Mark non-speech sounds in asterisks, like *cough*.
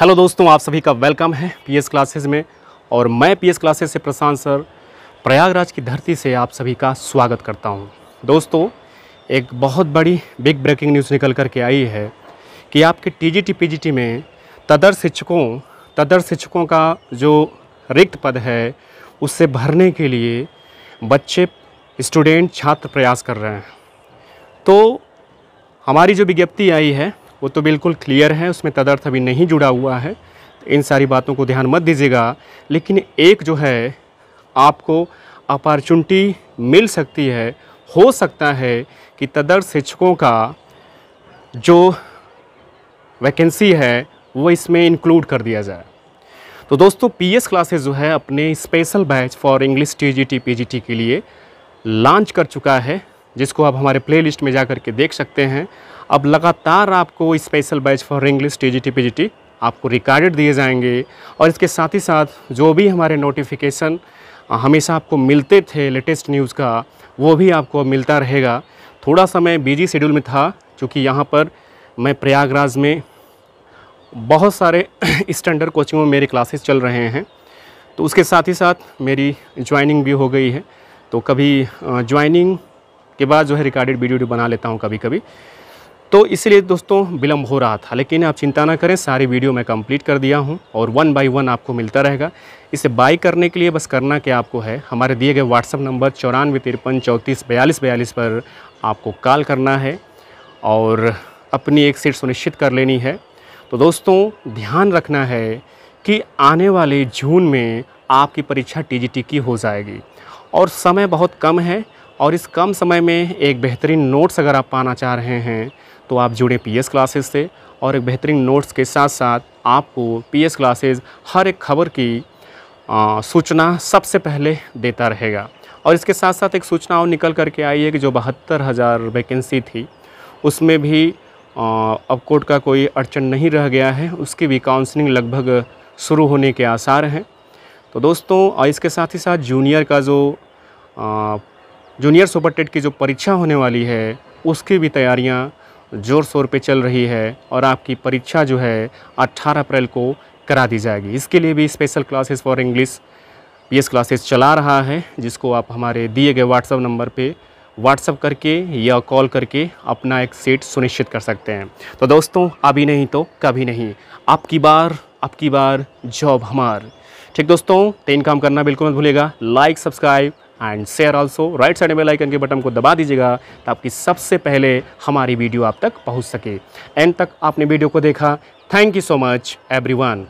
hello दोस्तों आप सभी का वेलकम है पीएस क्लासेस में और मैं पीएस क्लासेस से प्रशांत सर प्रयागराज की धरती से आप सभी का स्वागत करता हूं दोस्तों एक बहुत बड़ी बिग ब्रेकिंग न्यूज़ निकल कर के आई है कि आपके टीजीटी पीजीटी में तदर शिक्षकों तदर शिक्षकों का जो रिक्त पद है उससे भरने के लिए बच्चे स्टूडेंट छात्र प्रयास कर रहे हैं तो हमारी जो विज्ञप्ति आई है वो तो बिल्कुल क्लियर है उसमें तदर्थ अभी नहीं जुड़ा हुआ है इन सारी बातों को ध्यान मत दीजिएगा लेकिन एक जो है आपको अपॉर्चुनिटी मिल सकती है हो सकता है कि तदर्थ शिक्षकों का जो वैकेंसी है वो इसमें इंक्लूड कर दिया जाए तो दोस्तों पीएस क्लासेस जो है अपने special batch for English TGT PGT के लिए लॉन्च कर चुका है जिसको आप हमारे प्लेलिस्ट में जा कर के देख सकते हैं अब लगातार आपको special batch for English T G T आपको रिकॉर्डेड दिए जाएंगे और इसके साथ ही साथ जो भी हमारे नोटिफिकेशन हमेशा आपको मिलते थे लेटेस्ट न्यूज़ का वो भी आपको मिलता रहेगा थोड़ा सा मैं बिजी शेड्यूल में था क्योंकि यहाँ पर मैं प्रयागराज में बहुत सारे स्टैंडर्ड *clears throat* कोचिंग में मेरे क्लासेस चल रहे हैं तो उसके साथ ही साथ मेरी ज्वाइनिंग भी हो गई है तो कभी ज्वाइनिंग के बाद जो है रिकॉर्डेड वीडियो बना लेता हूँ कभी कभी तो इसलिए दोस्तों विलम्ब हो रहा था लेकिन आप चिंता ना करें सारी वीडियो मैं कंप्लीट कर दिया हूं और वन बाय वन आपको मिलता रहेगा इसे बाई करने के लिए बस करना क्या आपको है हमारे दिए गए व्हाट्सअप नंबर चौरानवे तिरपन चौंतीस बयालीस बयालीस पर आपको कॉल करना है और अपनी एक सीट सुनिश्चित कर लेनी है तो दोस्तों ध्यान रखना है कि आने वाले जून में आपकी परीक्षा टी की हो जाएगी और समय बहुत कम है और इस कम समय में एक बेहतरीन नोट्स अगर आप पाना चाह रहे हैं तो आप जुड़ें पी क्लासेस से और एक बेहतरीन नोट्स के साथ साथ आपको पी क्लासेस हर एक खबर की आ, सूचना सबसे पहले देता रहेगा और इसके साथ साथ एक सूचना और निकल करके आई है कि जो बहत्तर हज़ार वैकेंसी थी उसमें भी अब कोर्ट का कोई अड़चन नहीं रह गया है उसकी भी काउंसलिंग लगभग शुरू होने के आसार हैं तो दोस्तों और इसके साथ ही साथ जूनियर का जो आ, जूनियर सुपर टेट की जो परीक्षा होने वाली है उसकी भी तैयारियाँ ज़ोर शोर पे चल रही है और आपकी परीक्षा जो है 18 अप्रैल को करा दी जाएगी इसके लिए भी special classes for English P classes चला रहा है जिसको आप हमारे दिए गए व्हाट्सअप नंबर पर व्हाट्सअप करके या कॉल करके अपना एक सीट सुनिश्चित कर सकते हैं तो दोस्तों अभी नहीं तो कभी नहीं आपकी बार आपकी बार जॉब हमार ठीक दोस्तों तीन तो काम करना बिल्कुल मत भूलेगा like subscribe and share also right side में आइकन के बटन को दबा दीजिएगा ताकि सबसे पहले हमारी वीडियो आप तक पहुँच सके एंड तक आपने वीडियो को देखा thank you so much everyone